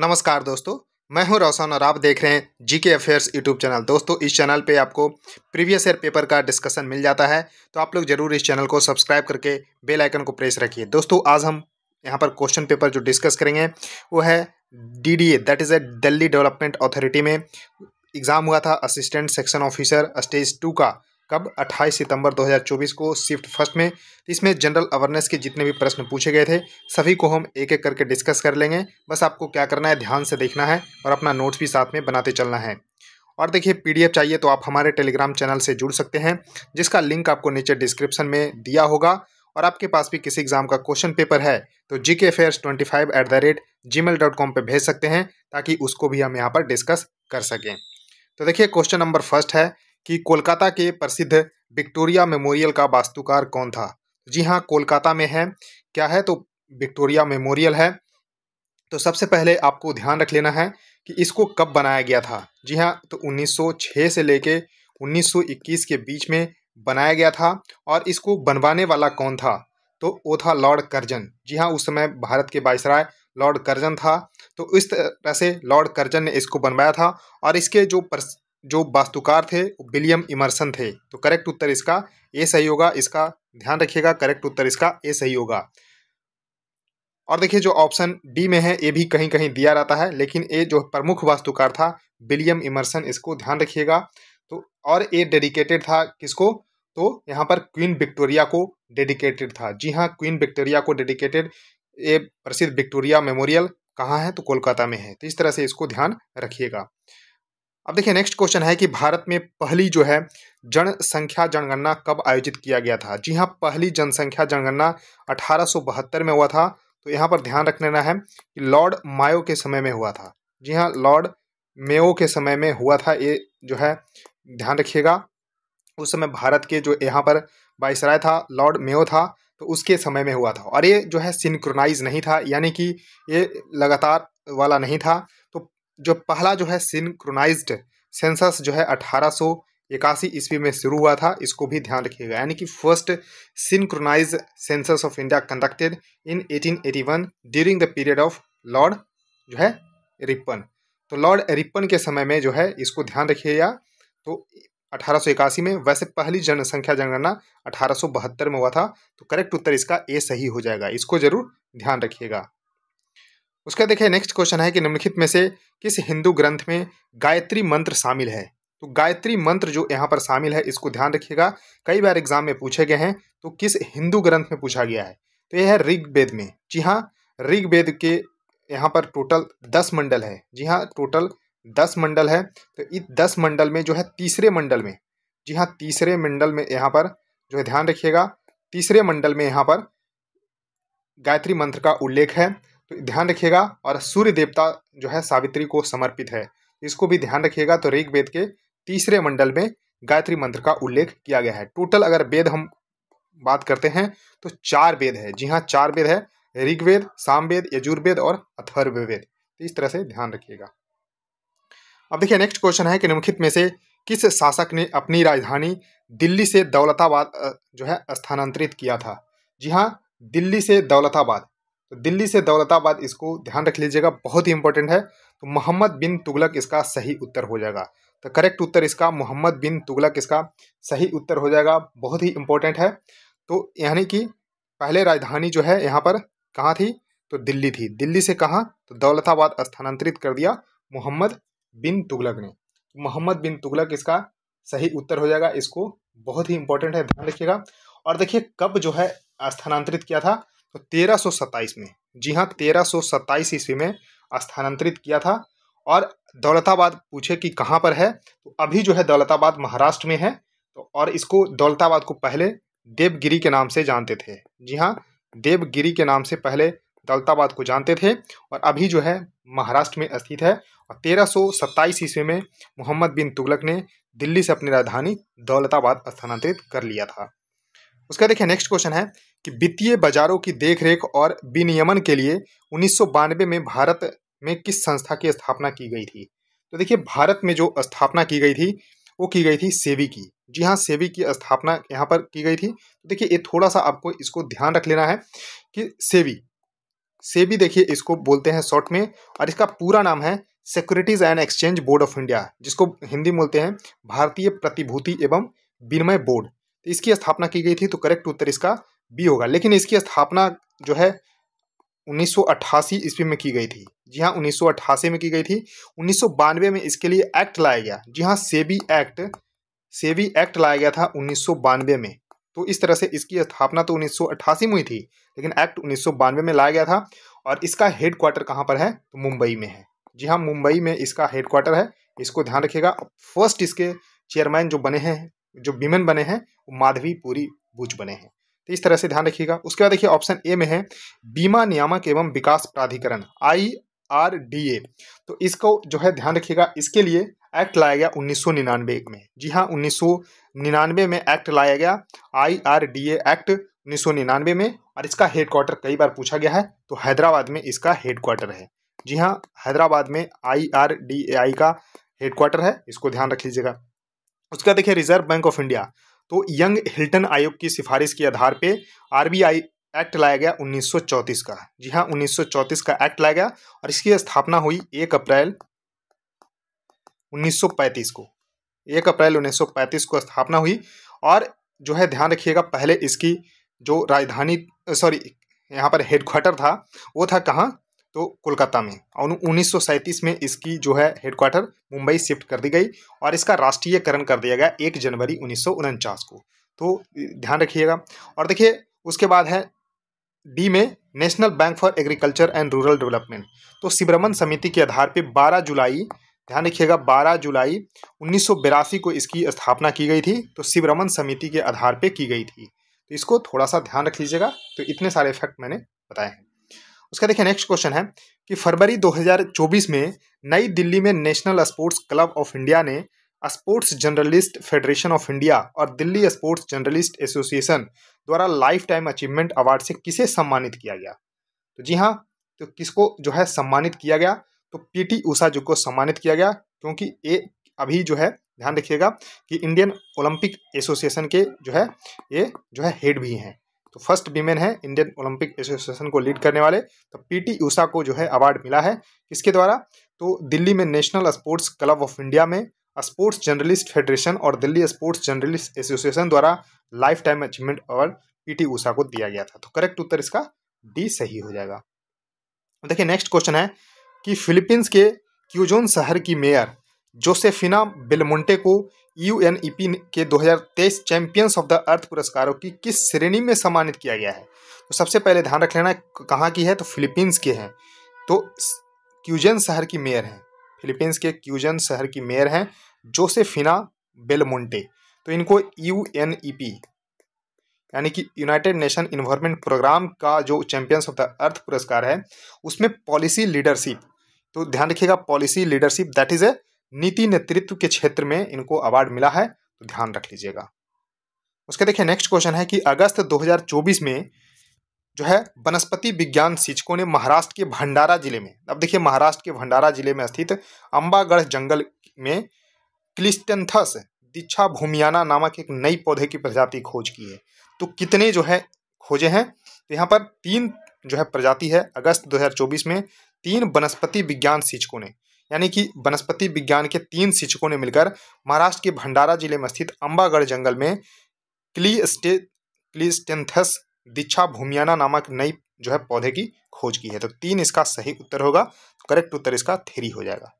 नमस्कार दोस्तों मैं हूं रोशन और आप देख रहे हैं जी के अफेयर्स यूट्यूब चैनल दोस्तों इस चैनल पे आपको प्रीवियस ईयर पेपर का डिस्कशन मिल जाता है तो आप लोग जरूर इस चैनल को सब्सक्राइब करके बेल आइकन को प्रेस रखिए दोस्तों आज हम यहाँ पर क्वेश्चन पेपर जो डिस्कस करेंगे वो है D D A that is a Delhi development authority में एग्ज़ाम हुआ था assistant section officer stage two का कब 28 सितंबर 2024 को शिफ्ट फर्स्ट में इसमें जनरल अवेयरनेस के जितने भी प्रश्न पूछे गए थे सभी को हम एक एक करके डिस्कस कर लेंगे बस आपको क्या करना है ध्यान से देखना है और अपना नोट्स भी साथ में बनाते चलना है और देखिए पीडीएफ चाहिए तो आप हमारे टेलीग्राम चैनल से जुड़ सकते हैं जिसका लिंक आपको नीचे डिस्क्रिप्शन में दिया होगा और आपके पास भी किसी एग्जाम का क्वेश्चन पेपर है तो G K affairs twenty five at the rate Gmail dot com पर भेज सकते हैं ताकि उसको भी हम यहाँ पर डिस्कस कर सकें तो देखिए क्वेश्चन नंबर फर्स्ट है कि कोलकाता के प्रसिद्ध विक्टोरिया मेमोरियल का वास्तुकार कौन था जी हाँ कोलकाता में है क्या है तो विक्टोरिया मेमोरियल है तो सबसे पहले आपको ध्यान रख लेना है कि इसको कब बनाया गया था जी हाँ तो 1906 से लेके 1921 के बीच में बनाया गया था और इसको बनवाने वाला कौन था तो वो था लॉर्ड कर्जन जी हाँ उस समय भारत के बायसराय लॉर्ड कर्जन था तो इस तरह से लॉर्ड कर्जन ने इसको बनवाया था और इसके जो जो वास्तुकार थे विलियम इमरसन थे तो करेक्ट उत्तर इसका ए सही होगा इसका ध्यान रखिएगा करेक्ट उत्तर इसका ए सही होगा और देखिए जो ऑप्शन डी में है ये भी कहीं कहीं दिया रहता है लेकिन ए जो प्रमुख वास्तुकार था विलियम इमरसन इसको ध्यान रखिएगा तो और ए डेडिकेटेड था किसको तो यहाँ पर क्वीन विक्टोरिया को डेडिकेटेड था जी हाँ क्वीन विक्टोरिया को डेडिकेटेड ये प्रसिद्ध विक्टोरिया मेमोरियल कहाँ है तो कोलकाता में है तो इस तरह से इसको ध्यान रखिएगा अब देखिए नेक्स्ट क्वेश्चन है कि भारत में पहली जो है जनसंख्या जनगणना कब आयोजित किया गया था जी हाँ पहली जनसंख्या जनगणना अठारह में हुआ था तो यहाँ पर ध्यान रख लेना है कि लॉर्ड मायो के समय में हुआ था जी हाँ लॉर्ड मेयो के समय में हुआ था ये जो है ध्यान रखिएगा उस समय भारत के जो यहाँ पर बाइसराय था लॉर्ड मेयो था तो उसके समय में हुआ था और ये जो है सिंक्रोनाइज नहीं था यानी कि ये लगातार वाला नहीं था जो पहला जो है सिंक्रोनाइज्ड सेंसस जो है अठारह सौ इक्यासी ईस्वी में शुरू हुआ था इसको भी ध्यान रखिएगा यानी कि first synchronise census of India conducted in 1881 during the period of lord जो है रिपन तो लॉर्ड रिपन के समय में जो है इसको ध्यान रखिएगा तो अठारह में वैसे पहली जनसंख्या जनगणना अठारह में हुआ था तो करेक्ट उत्तर इसका ए सही हो जाएगा इसको जरूर ध्यान रखिएगा उसका देखिए नेक्स्ट क्वेश्चन है कि निम्नलिखित में से किस हिंदू ग्रंथ में गायत्री मंत्र शामिल है तो गायत्री मंत्र जो यहाँ पर शामिल है इसको ध्यान रखिएगा कई बार एग्जाम में पूछे गए हैं तो किस हिंदू ग्रंथ में पूछा गया है तो यह है ऋग्वेद में जी हाँ ऋग्वेद के यहाँ पर टोटल दस मंडल है जी हाँ टोटल दस मंडल है तो इस दस मंडल में जो है तीसरे मंडल में जी हाँ तीसरे मंडल में यहाँ पर जो है ध्यान रखिएगा तीसरे मंडल में यहाँ पर गायत्री मंत्र का उल्लेख है ध्यान रखिएगा और सूर्य देवता जो है सावित्री को समर्पित है इसको भी ध्यान रखिएगा तो ऋग्वेद के तीसरे मंडल में गायत्री मंत्र का उल्लेख किया गया है टोटल अगर वेद हम बात करते हैं तो चार वेद है जी हाँ चार वेद है ऋग्वेद सामवेद यजुर्वेद और अथर्ववेद तो इस तरह से ध्यान रखिएगा अब देखिए नेक्स्ट क्वेश्चन है कि निम्नलिखित में से किस शासक ने अपनी राजधानी दिल्ली से दौलताबाद जो है स्थानांतरित किया था जी हाँ दिल्ली से दौलताबाद तो दिल्ली से दौलताबाद इसको ध्यान रख लीजिएगा बहुत ही इंपॉर्टेंट है तो मोहम्मद बिन तुगलक इसका सही उत्तर हो जाएगा तो करेक्ट उत्तर इसका मोहम्मद बिन तुगलक इसका सही उत्तर हो जाएगा बहुत ही इंपॉर्टेंट है तो यानी कि पहले राजधानी जो है यहाँ पर कहाँ थी तो दिल्ली थी दिल्ली से कहाँ तो दौलताबाद स्थानांतरित कर दिया मोहम्मद बिन तुगलक ने तो मोहम्मद बिन तुगलक इसका सही उत्तर हो जाएगा इसको बहुत ही इंपॉर्टेंट है ध्यान रखिएगा और देखिए कब जो है स्थानांतरित किया था तो तेरह में जी हाँ तेरह सौ ईस्वी में स्थानांतरित किया था और दौलताबाद पूछे कि कहाँ पर है तो अभी जो है दौलताबाद महाराष्ट्र में है तो और इसको दौलताबाद को पहले देवगिरी के नाम से जानते थे जी हाँ देवगिरी के नाम से पहले दौलताबाद को जानते थे और अभी जो है महाराष्ट्र में स्थित है और तेरह सौ सत्ताईस ईस्वी में मोहम्मद बिन तुगलक ने दिल्ली से अपनी राजधानी दौलताबाद स्थानांतरित कर लिया था उसका देखिए नेक्स्ट क्वेश्चन है कि वित्तीय बाजारों की देखरेख और विनियमन के लिए उन्नीस में भारत में किस संस्था की स्थापना की गई थी तो देखिए भारत में जो स्थापना की गई थी वो की गई थी सेवी की जी हाँ सेवी की स्थापना यहाँ पर की गई थी तो देखिए ये थोड़ा सा आपको इसको ध्यान रख लेना है कि सेवी सेबी देखिए इसको बोलते हैं शॉर्ट में और इसका पूरा नाम है securities and exchange board of India जिसको हिंदी बोलते हैं भारतीय प्रतिभूति एवं विनिमय बोर्ड इसकी स्थापना की गई थी तो करेक्ट उत्तर इसका भी होगा लेकिन इसकी स्थापना जो है 1988 ईस्वी में की गई थी जी हाँ उन्नीस में की गई थी उन्नीस में इसके लिए एक्ट लाया गया जी हाँ सेबी एक्ट सेबी एक्ट लाया गया था उन्नीस में तो इस तरह से इसकी स्थापना तो 1988 में हुई थी लेकिन एक्ट उन्नीस में लाया गया था और इसका हेडक्वार्टर कहाँ पर है तो मुंबई में है जी हाँ मुंबई में इसका हेडक्वार्टर है इसको ध्यान रखिएगा फर्स्ट इसके चेयरमैन जो बने हैं जो विमेन बने हैं वो माधवी पूरी भुज बने हैं तो इस तरह से ध्यान रखिएगा उसके बाद देखिए ऑप्शन ए में है बीमा नियामक एवं विकास प्राधिकरण आई आर डी ए तो इसको जो है ध्यान रखिएगा इसके लिए एक्ट लाया गया 1999 में जी हाँ 1999 में एक्ट लाया गया I R D A act 1999 में और इसका हेडक्वार्टर कई बार पूछा गया है तो हैदराबाद में इसका हेडक्वार्टर है जी हाँ हैदराबाद में आई आर डी ए आई का हेडक्वार्टर है इसको ध्यान रख लीजिएगा उसका देखिए रिजर्व बैंक ऑफ इंडिया तो यंग हिल्टन आयोग की सिफारिश के आधार पे आरबीआई एक्ट लाया गया 1934 का जी हाँ 1934 का एक्ट लाया गया और इसकी स्थापना हुई एक अप्रैल 1935 को एक अप्रैल 1935 को स्थापना हुई और जो है ध्यान रखिएगा पहले इसकी जो राजधानी सॉरी यहाँ पर हेडक्वार्टर था वो था कहाँ तो कोलकाता में और उन्नीस में इसकी जो है हेडक्वार्टर मुंबई शिफ्ट कर दी गई और इसका राष्ट्रीयकरण कर दिया गया एक जनवरी उन्नीस को तो ध्यान रखिएगा और देखिए उसके बाद है डी में national bank for agriculture and rural development तो सिब्रमन समिति के आधार पे 12 जुलाई ध्यान रखिएगा 12 जुलाई उन्नीस को इसकी स्थापना की गई थी तो सिब्रमन समिति के आधार पे की गई थी तो इसको थोड़ा सा ध्यान रख लीजिएगा तो इतने सारे इफेक्ट मैंने बताए हैं उसका देखिए नेक्स्ट क्वेश्चन है कि फरवरी 2024 में नई दिल्ली में national sports club of India ने sports journalist federation of India और दिल्ली स्पोर्ट्स जर्नलिस्ट एसोसिएशन द्वारा लाइफ टाइम अचीवमेंट अवार्ड से किसे सम्मानित किया गया तो जी हाँ तो किसको जो है सम्मानित किया गया तो पीटी ऊषा जी को सम्मानित किया गया क्योंकि ये अभी जो है ध्यान रखिएगा कि इंडियन ओलंपिक एसोसिएशन के जो है ये जो है हेड भी हैं तो फर्स्ट वीमेन है इंडियन ओलंपिक एसोसिएशन को लीड करने वाले तो पीटी ऊषा को जो है अवार्ड मिला है किसके द्वारा तो दिल्ली में national sports club of India में स्पोर्ट्स जर्नलिस्ट फेडरेशन और दिल्ली स्पोर्ट्स जर्नलिस्ट एसोसिएशन द्वारा lifetime achievement award P T Usha दिया गया था तो करेक्ट उत्तर इसका डी सही हो जाएगा देखिए नेक्स्ट क्वेश्चन है कि फिलीपींस के क्यूजोन शहर की मेयर जोसेफिना बेलमोन्टे को यूएनईपी e के 2023 चैंपियंस ऑफ द अर्थ पुरस्कारों की किस श्रेणी में सम्मानित किया गया है तो सबसे पहले ध्यान रख लेना कहाँ की है तो फिलीपींस के हैं तो क्यूजन शहर की मेयर हैं फिलीपींस के क्यूजन शहर की मेयर हैं जोसेफिना बेलमोंटे तो इनको यू e यानी कि यूनाइटेड नेशन इन्वायरमेंट प्रोग्राम का जो चैंपियंस ऑफ द अर्थ पुरस्कार है उसमें पॉलिसी लीडरशिप तो ध्यान रखिएगा policy leadership that is a नीति नेतृत्व के क्षेत्र में इनको अवार्ड मिला है तो ध्यान रख लीजिएगा उसके देखिए नेक्स्ट क्वेश्चन है कि अगस्त 2024 में जो है वनस्पति विज्ञान शिक्षकों ने महाराष्ट्र के भंडारा जिले में अब देखिए महाराष्ट्र के भंडारा जिले में स्थित अम्बागढ़ जंगल में क्लिस्टेंथस दीक्षा भूमियाना नामक एक नई पौधे की प्रजाति खोज की है तो कितने जो है खोजे हैं तो यहाँ पर तीन जो है प्रजाति है अगस्त 2024 में तीन वनस्पति विज्ञान शिक्षकों ने यानी कि वनस्पति विज्ञान के तीन शिक्षकों ने मिलकर महाराष्ट्र के भंडारा जिले में स्थित अंबागढ़ जंगल में क्ली क्लीस्टेंथस दीक्षा भूमियाना नामक नई जो है पौधे की खोज की है तो तीन इसका सही उत्तर होगा करेक्ट तो उत्तर इसका थ्री हो जाएगा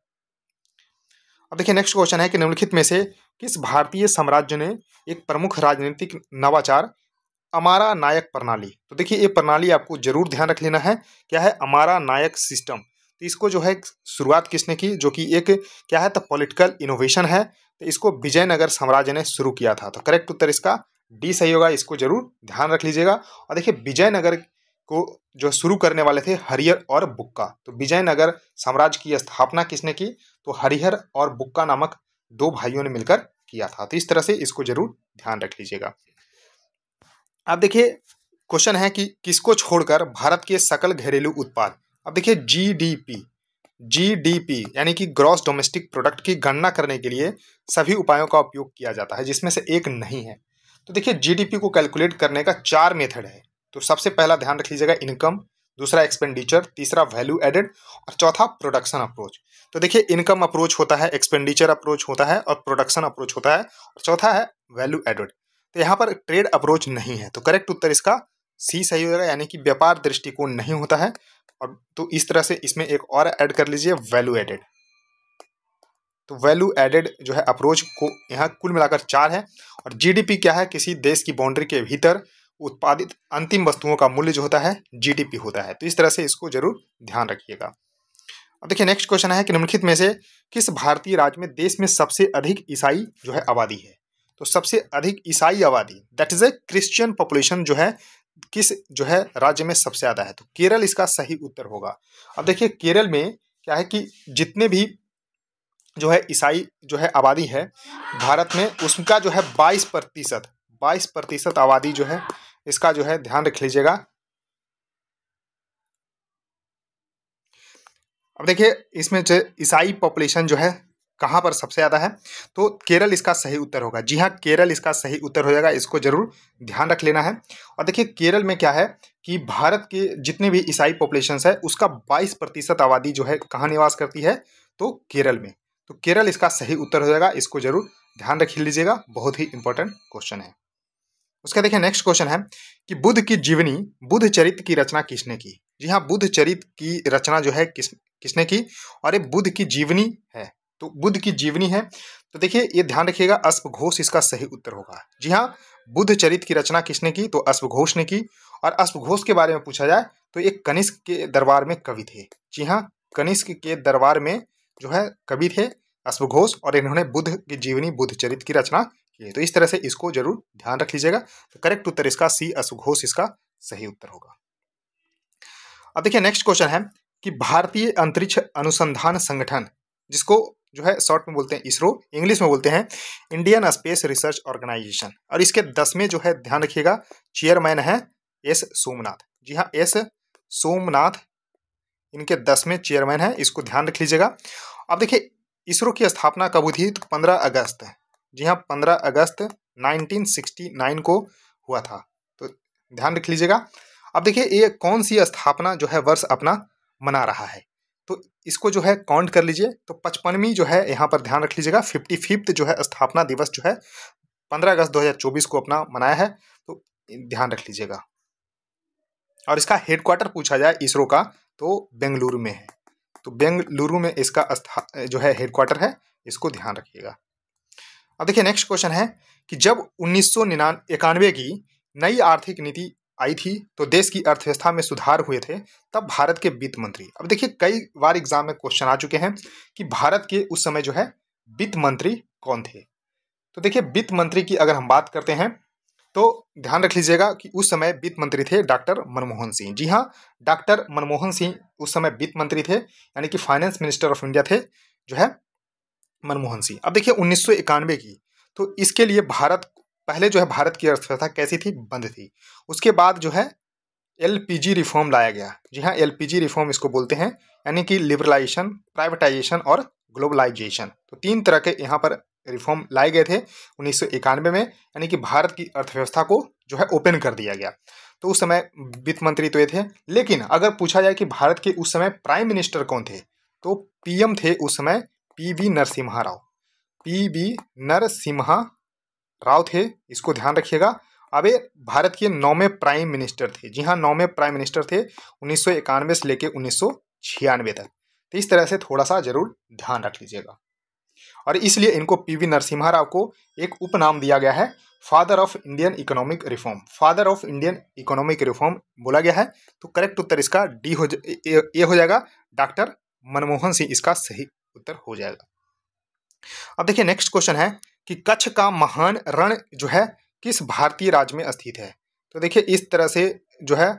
अब देखिए नेक्स्ट क्वेश्चन है कि निम्नलिखित में से किस भारतीय साम्राज्य ने एक प्रमुख राजनीतिक नवाचार अमारा नायक प्रणाली तो देखिए ये प्रणाली आपको जरूर ध्यान रख लेना है क्या है अमारा नायक सिस्टम तो इसको जो है शुरुआत किसने की जो कि एक क्या है तो पॉलिटिकल इनोवेशन है तो इसको विजयनगर साम्राज्य ने शुरू किया था तो करेक्ट उत्तर इसका डी सही होगा इसको जरूर ध्यान रख लीजिएगा और देखिए विजयनगर को जो शुरू करने वाले थे हरिहर और बुक्का तो विजयनगर साम्राज्य की स्थापना किसने की तो हरिहर और बुक्का नामक दो भाइयों ने मिलकर किया था तो इस तरह से इसको जरूर ध्यान रख लीजिएगा अब देखिए क्वेश्चन है कि किसको छोड़कर भारत के सकल घरेलू उत्पाद अब देखिए जीडीपी जीडीपी यानी कि ग्रॉस डोमेस्टिक प्रोडक्ट की गणना करने के लिए सभी उपायों का उपयोग किया जाता है जिसमें से एक नहीं है तो देखिए जीडीपी को कैलकुलेट करने का चार मेथड है तो सबसे पहला ध्यान रख लीजिएगा इनकम दूसरा एक्सपेंडिचर तीसरा वैल्यू एडेड और चौथा प्रोडक्शन अप्रोच तो देखिए इनकम अप्रोच होता है एक्सपेंडिचर अप्रोच होता है और प्रोडक्शन अप्रोच होता है और चौथा है वैल्यू एडेड तो यहाँ पर ट्रेड अप्रोच नहीं है तो करेक्ट उत्तर इसका सी सही होगा यानी कि व्यापार दृष्टिकोण नहीं होता है और तो इस तरह से इसमें एक और ऐड कर लीजिए वैल्यू एडेड तो वैल्यू एडेड जो है अप्रोच को यहाँ कुल मिलाकर चार है और जीडीपी क्या है किसी देश की बाउंड्री के भीतर उत्पादित अंतिम वस्तुओं का मूल्य जो होता है जीडीपी होता है तो इस तरह से इसको जरूर ध्यान रखिएगा अब देखिए नेक्स्ट क्वेश्चन है कि निम्नलिखित में से किस भारतीय राज्य में देश में सबसे अधिक ईसाई जो है आबादी है तो सबसे अधिक ईसाई आबादी that is a Christian population जो है किस जो है राज्य में सबसे ज़्यादा है तो केरल इसका सही उत्तर होगा अब देखिए केरल में क्या है कि जितने भी जो है ईसाई जो है आबादी है भारत में उसका जो है बाईस प्रतिशत बाईस प्रतिशत आबादी जो है इसका जो है ध्यान रख लीजिएगा अब देखिए इसमें जो ईसाई पॉपुलेशन जो है कहाँ पर सबसे ज़्यादा है तो केरल इसका सही उत्तर होगा जी हाँ केरल इसका सही उत्तर हो जाएगा इसको ज़रूर ध्यान रख लेना है और देखिए केरल में क्या है कि भारत के जितने भी ईसाई पॉपुलेशन है उसका बाईस प्रतिशत आबादी जो है कहाँ निवास करती है तो केरल में तो केरल इसका सही उत्तर हो जाएगा इसको ज़रूर ध्यान रख लीजिएगा बहुत ही इंपॉर्टेंट क्वेश्चन है उसका देखिए नेक्स्ट क्वेश्चन है कि बुद्ध की जीवनी बुद्ध चरित्र की रचना किसने की जी हाँ बुद्ध चरित्र की रचना जो है किस किसने की और ये बुद्ध की जीवनी है तो बुद्ध की जीवनी है तो देखिए ये ध्यान रखिएगा अश्वघोष इसका सही उत्तर होगा जी हाँ बुद्ध चरित्र की रचना किसने की तो अश्वघोष ने की और अश्वघोष के बारे में पूछा जाए तो एक कनिष्क के दरबार में कवि थे जी हाँ कनिष्क के दरबार में जो है कवि थे अश्वघोष और इन्होंने बुद्ध की जीवनी बुद्ध चरित्र की रचना की तो इस तरह से इसको जरूर ध्यान रख लीजिएगा तो करेक्ट उत्तर इसका सी अश्वघोष इसका सही उत्तर होगा अब देखिए नेक्स्ट क्वेश्चन है कि भारतीय अंतरिक्ष अनुसंधान संगठन जिसको जो है शॉर्ट में बोलते हैं इसरो इंग्लिश में बोलते हैं इंडियन स्पेस रिसर्च ऑर्गेनाइजेशन और इसके दसवें जो है ध्यान रखिएगा चेयरमैन है एस सोमनाथ जी हाँ एस सोमनाथ इनके दसवें चेयरमैन हैं इसको ध्यान रख लीजिएगा अब देखिए इसरो की स्थापना कब हुई थी तो पंद्रह अगस्त जी हाँ पंद्रह अगस्त नाइनटीन को हुआ था तो ध्यान रख लीजिएगा अब देखिए ये कौन सी स्थापना जो है वर्ष अपना मना रहा है तो इसको जो है काउंट कर लीजिए तो पचपनवीं जो है यहाँ पर ध्यान रख लीजिएगा फिफ्टी फिफ्थ जो है स्थापना दिवस जो है पंद्रह अगस्त 2024 को अपना मनाया है तो ध्यान रख लीजिएगा और इसका हेडक्वार्टर पूछा जाए इसरो का तो बेंगलुरु में है तो बेंगलुरु में इसका जो है हेडक्वार्टर है इसको ध्यान रखिएगा अब देखिए नेक्स्ट क्वेश्चन है कि जब उन्नीस की नई आर्थिक नीति आई थी तो देश की अर्थव्यवस्था में सुधार हुए थे तब भारत के वित्त मंत्री अब देखिए कई बार एग्जाम में क्वेश्चन आ चुके हैं कि भारत के उस समय जो है वित्त मंत्री कौन थे तो देखिए वित्त मंत्री की अगर हम बात करते हैं तो ध्यान रख लीजिएगा कि उस समय वित्त मंत्री थे डॉक्टर मनमोहन सिंह जी हाँ डॉक्टर मनमोहन सिंह उस समय वित्त मंत्री थे यानी कि फाइनेंस मिनिस्टर ऑफ इंडिया थे जो है मनमोहन सिंह अब देखिए उन्नीस की तो इसके लिए भारत पहले जो है भारत की अर्थव्यवस्था कैसी थी बंद थी उसके बाद जो है एलपीजी रिफॉर्म लाया गया जी हाँ एलपीजी रिफॉर्म इसको बोलते हैं यानी कि लिबरलाइजेशन प्राइवेटाइजेशन और ग्लोबलाइजेशन तो तीन तरह के यहाँ पर रिफॉर्म लाए गए थे उन्नीस में यानी कि भारत की अर्थव्यवस्था को जो है ओपन कर दिया गया तो उस समय वित्त मंत्री तो ये थे लेकिन अगर पूछा जाए कि भारत के उस समय प्राइम मिनिस्टर कौन थे तो पीएम थे उस समय पीवी नरसिम्हा राव पीवी नरसिम्हा राव थे इसको ध्यान रखिएगा अब भारत के नौवें प्राइम मिनिस्टर थे जी हाँ नौवें प्राइम मिनिस्टर थे उन्नीस से लेकर उन्नीस तक तो इस तरह से थोड़ा सा जरूर ध्यान रख लीजिएगा और इसलिए इनको पीवी नरसिम्हा राव को एक उपनाम दिया गया है father of Indian economic reform father of Indian economic reform बोला गया है तो करेक्ट उत्तर इसका डी हो ए हो जाएगा डॉक्टर मनमोहन सिंह इसका सही उत्तर हो जाएगा अब देखिए नेक्स्ट क्वेश्चन है कि कच्छ का महान रण जो है किस भारतीय राज्य में स्थित है तो देखिए इस तरह से जो है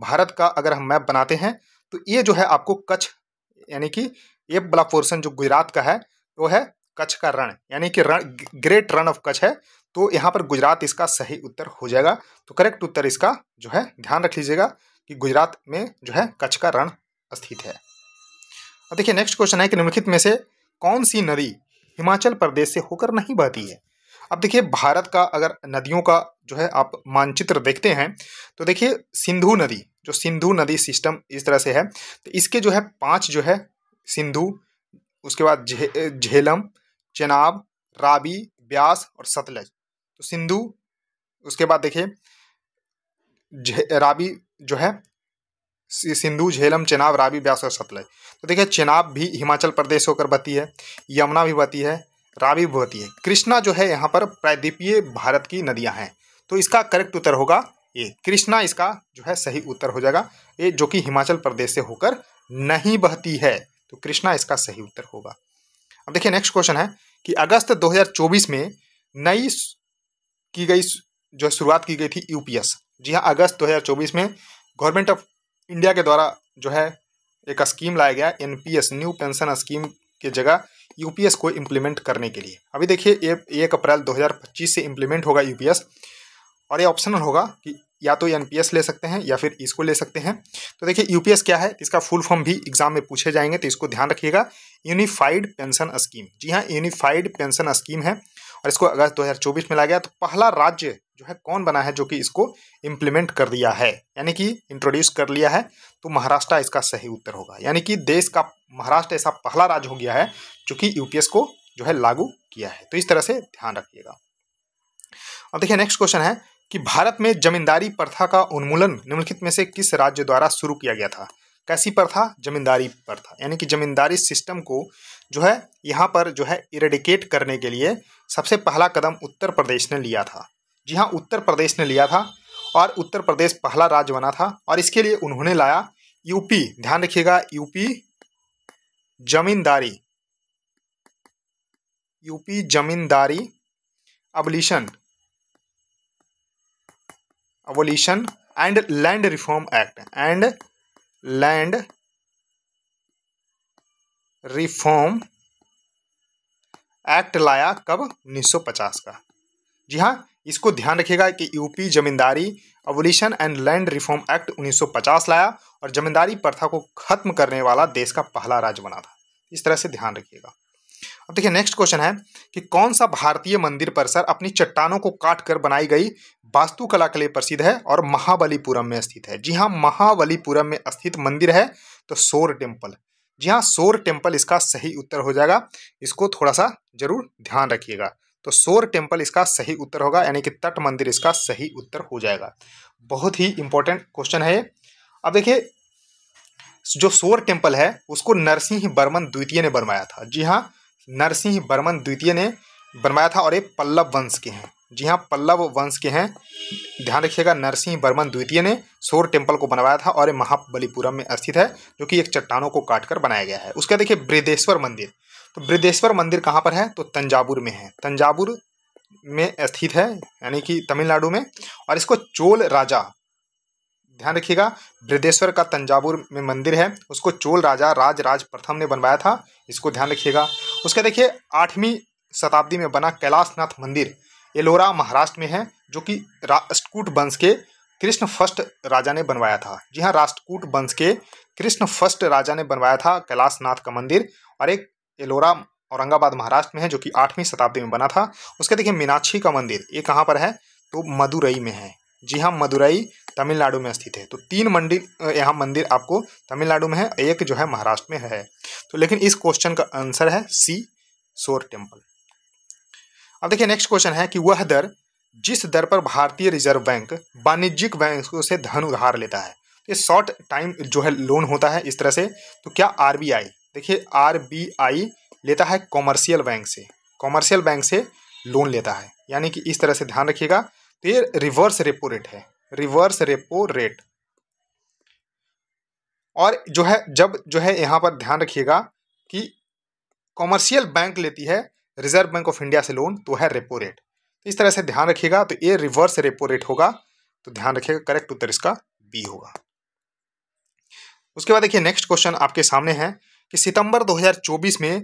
भारत का अगर हम मैप बनाते हैं तो ये जो है आपको कच्छ यानी कि ये बला पोर्सन जो गुजरात का है वो है कच्छ का रण यानी कि रण ग्रेट रण ऑफ कच्छ है तो यहाँ पर गुजरात इसका सही उत्तर हो जाएगा तो करेक्ट उत्तर इसका जो है ध्यान रख लीजिएगा कि गुजरात में जो है कच्छ का रण स्थित है अब देखिए नेक्स्ट क्वेश्चन है कि निम्नलिखित में से कौन सी नदी हिमाचल प्रदेश से होकर नहीं बहती है अब देखिए भारत का अगर नदियों का जो है आप मानचित्र देखते हैं तो देखिए सिंधु नदी जो सिंधु नदी सिस्टम इस तरह से है तो इसके जो है पांच जो है सिंधु उसके बाद झेलम जे, चेनाब राबी ब्यास और सतलज तो सिंधु उसके बाद देखिए राबी जो है सिंधु झेलम चेनाब रावी ब्यास और सतलज तो देखिए चेनाब भी हिमाचल प्रदेश होकर बहती है यमुना भी बहती है रावी भी बहती है कृष्णा जो है यहाँ पर प्रायद्वीपीय भारत की नदियाँ हैं तो इसका करेक्ट उत्तर होगा ए कृष्णा इसका जो है सही उत्तर हो जाएगा ए जो कि हिमाचल प्रदेश से होकर नहीं बहती है तो कृष्णा इसका सही उत्तर होगा अब देखिए नेक्स्ट क्वेश्चन है कि अगस्त 2024 में नई की गई जो शुरुआत की गई थी यूपीएस जी हाँ अगस्त 2024 में गवर्नमेंट ऑफ इंडिया के द्वारा जो है एक स्कीम लाया गया N P S new pension scheme के जगह यूपीएस को इम्प्लीमेंट करने के लिए अभी देखिए ये एक अप्रैल 2025 से इम्प्लीमेंट होगा यूपीएस और ये ऑप्शनल होगा कि या तो एन ले सकते हैं या फिर इसको ले सकते हैं तो देखिए यूपीएस क्या है इसका फुल फॉर्म भी एग्जाम में पूछे जाएंगे तो इसको ध्यान रखिएगा यूनिफाइड पेंशन स्कीम जी हाँ यूनिफाइड पेंशन स्कीम है और इसको अगस्त दो में लाया गया तो पहला राज्य जो है कौन बना है जो कि इसको इम्प्लीमेंट कर दिया है यानी कि इंट्रोड्यूस कर लिया है तो महाराष्ट्र इसका सही उत्तर होगा यानी कि देश का महाराष्ट्र ऐसा पहला राज्य हो गया है जो कि यूपीएस को जो है लागू किया है तो इस तरह से ध्यान रखिएगा अब देखिए नेक्स्ट क्वेश्चन है कि भारत में जमींदारी प्रथा का उन्मूलन निम्नलिखित में से किस राज्य द्वारा शुरू किया गया था कैसी प्रथा जमींदारी प्रथा यानी कि जमींदारी सिस्टम को जो है यहाँ पर जो है इरेडिकेट करने के लिए सबसे पहला कदम उत्तर प्रदेश ने लिया था जी हाँ उत्तर प्रदेश ने लिया था और उत्तर प्रदेश पहला राज्य बना था और इसके लिए उन्होंने लाया यूपी ध्यान रखिएगा UP zamindari UP zamindari abolition abolition and land reform act and land reform act लाया कब 1950 का जी हाँ इसको ध्यान रखिएगा कि UP zamindari abolition and land reform act 1950 लाया और जमींदारी प्रथा को खत्म करने वाला देश का पहला राज्य बना था इस तरह से ध्यान रखिएगा अब देखिए नेक्स्ट क्वेश्चन है कि कौन सा भारतीय मंदिर परिसर अपनी चट्टानों को काट कर बनाई गई वास्तुकला के लिए प्रसिद्ध है और महाबलीपुरम में स्थित है जी हाँ महाबलीपुरम में स्थित मंदिर है तो सोर टेम्पल जी हाँ सोर टेम्पल इसका सही उत्तर हो जाएगा इसको थोड़ा सा जरूर ध्यान रखिएगा तो सोर टेम्पल इसका सही उत्तर होगा यानी कि तट मंदिर इसका सही उत्तर हो जाएगा बहुत ही इंपॉर्टेंट क्वेश्चन है अब देखिए जो सोर टेम्पल है उसको नरसिंह बर्मन द्वितीय ने बनवाया था जी हाँ नरसिंह बर्मन द्वितीय ने बनवाया था और ये पल्लव वंश के हैं जी हाँ पल्लव वंश के हैं ध्यान रखिएगा नरसिंह बर्मन द्वितीय ने सोर टेम्पल को बनवाया था और ये महाबलीपुरम में स्थित है जो कि एक चट्टानों को काटकर बनाया गया है उसका देखिए बृदेश्वर मंदिर तो बृदेश्वर मंदिर कहाँ पर है तो तंजावुर में है तंजावुर में स्थित है यानी कि तमिलनाडु में और इसको चोल राजा ध्यान रखिएगा बृदेश्वर का तंजावुर में मंदिर है उसको चोल राजा राज राज प्रथम ने बनवाया था इसको ध्यान रखिएगा उसके देखिए आठवीं शताब्दी में बना कैलाशनाथ मंदिर एलोरा महाराष्ट्र में है जो कि राष्ट्रकूट वंश के कृष्ण फर्स्ट राजा ने बनवाया था जी हाँ राष्ट्रकूट वंश के कृष्ण फर्स्ट राजा ने बनवाया था कैलाशनाथ का मंदिर और एक एलोरा औरंगाबाद महाराष्ट्र में है जो कि आठवीं शताब्दी में बना था उसके देखिए मीनाक्षी का मंदिर ये कहाँ पर है तो मदुरई में है जी हाँ मदुरई तमिलनाडु में स्थित है तो तीन मंदिर यहाँ मंदिर आपको तमिलनाडु में है एक जो है महाराष्ट्र में है तो लेकिन इस क्वेश्चन का आंसर है सी सोर टेम्पल अब देखिए नेक्स्ट क्वेश्चन है कि वह दर जिस दर पर भारतीय रिजर्व बैंक वाणिज्यिक बैंकों से धन उधार लेता है तो ये शॉर्ट टाइम जो है लोन होता है इस तरह से तो क्या आरबीआई देखिए आरबीआई लेता है कॉमर्शियल बैंक से कॉमर्शियल बैंक से लोन लेता है यानी कि इस तरह से ध्यान रखिएगा तो ये रिवर्स रेपो रेट है रिवर्स रेपो रेट और जो है जब जो है यहाँ पर ध्यान रखिएगा कि कॉमर्शियल बैंक लेती है रिजर्व बैंक ऑफ इंडिया से लोन तो है रेपो रेट तो इस तरह से ध्यान रखिएगा तो ये रिवर्स रेपो रेट होगा तो ध्यान रखिएगा करेक्ट उत्तर इसका बी होगा उसके बाद देखिए नेक्स्ट क्वेश्चन आपके सामने है कि सितंबर 2024 में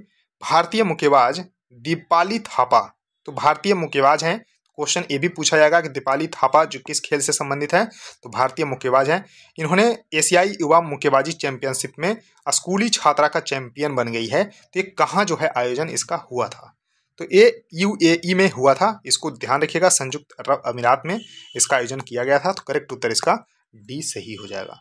भारतीय मुक्केबाज दीपाली थापा तो भारतीय मुक्केबाज हैं क्वेश्चन ये भी पूछा जाएगा कि दीपाली थापा जो किस खेल से संबंधित हैं तो भारतीय मुक्केबाज हैं इन्होंने एशियाई युवा मुक्केबाजी चैंपियनशिप में स्कूली छात्रा का चैंपियन बन गई है तो ये कहाँ जो है आयोजन इसका हुआ था तो ये यू ए ई में हुआ था इसको ध्यान रखिएगा संयुक्त अरब अमीरात में इसका आयोजन किया गया था तो करेक्ट उत्तर इसका डी सही हो जाएगा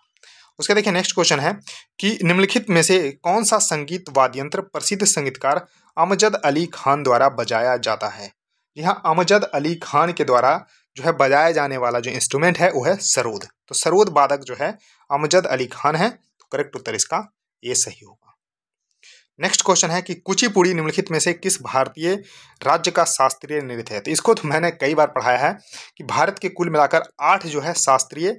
उसके देखिए नेक्स्ट क्वेश्चन है कि निम्नलिखित में से कौन सा संगीत वाद्यंत्र प्रसिद्ध संगीतकार अमजद अली खान द्वारा बजाया जाता है जी हाँ अमजद अली खान के द्वारा जो है बजाया जाने वाला जो इंस्ट्रूमेंट है वो है सरोद तो सरोद वादक जो है अमजद अली खान है तो करेक्ट उत्तर इसका ये सही होगा नेक्स्ट क्वेश्चन है कि कुचिपुड़ी निम्नलिखित में से किस भारतीय राज्य का शास्त्रीय नृत्य है तो इसको तो मैंने कई बार पढ़ाया है कि भारत के कुल मिलाकर आठ जो है शास्त्रीय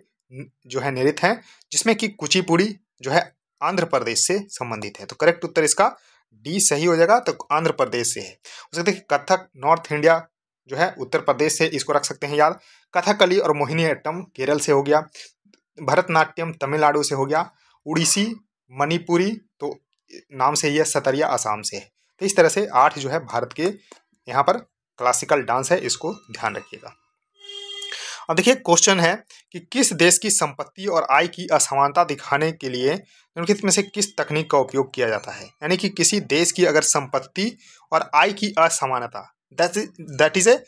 जो है निरित हैं जिसमें कि कुचिपुड़ी जो है आंध्र प्रदेश से संबंधित है तो करेक्ट उत्तर इसका डी सही हो जाएगा तो आंध्र प्रदेश से है उसके देखिए कथक नॉर्थ इंडिया जो है उत्तर प्रदेश से इसको रख सकते हैं याद कथकली और मोहिनीअट्टम केरल से हो गया भरतनाट्यम तमिलनाडु से हो गया उड़ीसी मणिपुरी तो नाम से ही है सतरिया आसाम से है तो इस तरह से आठ जो है भारत के यहाँ पर क्लासिकल डांस है इसको ध्यान रखिएगा अब देखिए क्वेश्चन है कि किस देश की संपत्ति और आय की असमानता दिखाने के लिए निम्नलिखित में से किस तकनीक का उपयोग किया जाता है यानी कि किसी देश की अगर संपत्ति और आय की असमानता that is a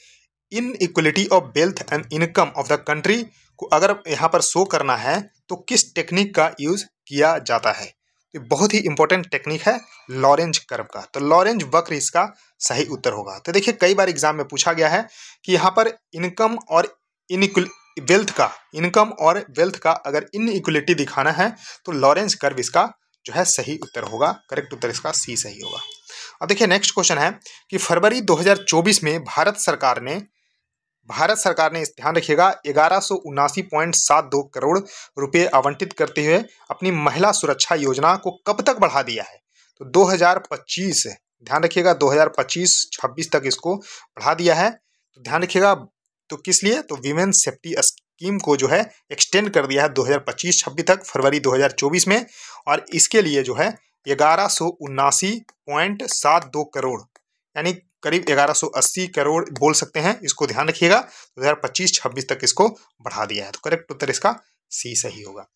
inequality of wealth and income of the country को अगर यहाँ पर शो करना है तो किस टेक्निक का यूज़ किया जाता है तो बहुत ही इंपॉर्टेंट टेक्निक है लॉरेंज कर्व का तो लॉरेंज वक्र इसका सही उत्तर होगा तो देखिए कई बार एग्जाम में पूछा गया है कि यहाँ पर इनकम और इन वेल्थ का इनकम और वेल्थ का अगर इनइक्वलिटी दिखाना है तो लॉरेंस कर्व इसका जो है सही उत्तर होगा करेक्ट उत्तर इसका सी सही होगा अब देखिए नेक्स्ट क्वेश्चन है कि फरवरी 2024 में भारत सरकार ने भारत सरकार ने ध्यान रखिएगा ग्यारह करोड़ रुपए आवंटित करते हुए अपनी महिला सुरक्षा योजना को कब तक बढ़ा दिया है तो 2025 ध्यान रखिएगा 2025 26 तक इसको बढ़ा दिया है तो ध्यान रखिएगा तो किस लिए तो विमेन सेफ्टी स्कीम को जो है एक्सटेंड कर दिया है 2025 26 तक फरवरी 2024 में और इसके लिए जो है ग्यारह करोड़ यानी करीब 1180 करोड़ बोल सकते हैं इसको ध्यान रखिएगा 2025 26 तक इसको बढ़ा दिया है तो करेक्ट उत्तर इसका सी सही होगा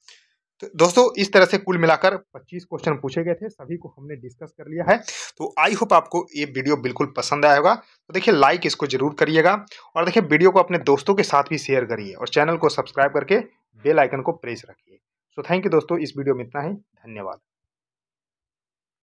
तो दोस्तों इस तरह से कुल मिलाकर 25 क्वेश्चन पूछे गए थे सभी को हमने डिस्कस कर लिया है तो आई होप आपको ये वीडियो बिल्कुल पसंद आया होगा तो देखिए लाइक इसको जरूर करिएगा और देखिए वीडियो को अपने दोस्तों के साथ भी शेयर करिए और चैनल को सब्सक्राइब करके बेल आइकन को प्रेस रखिए सो थैंक यू दोस्तों इस वीडियो में इतना ही धन्यवाद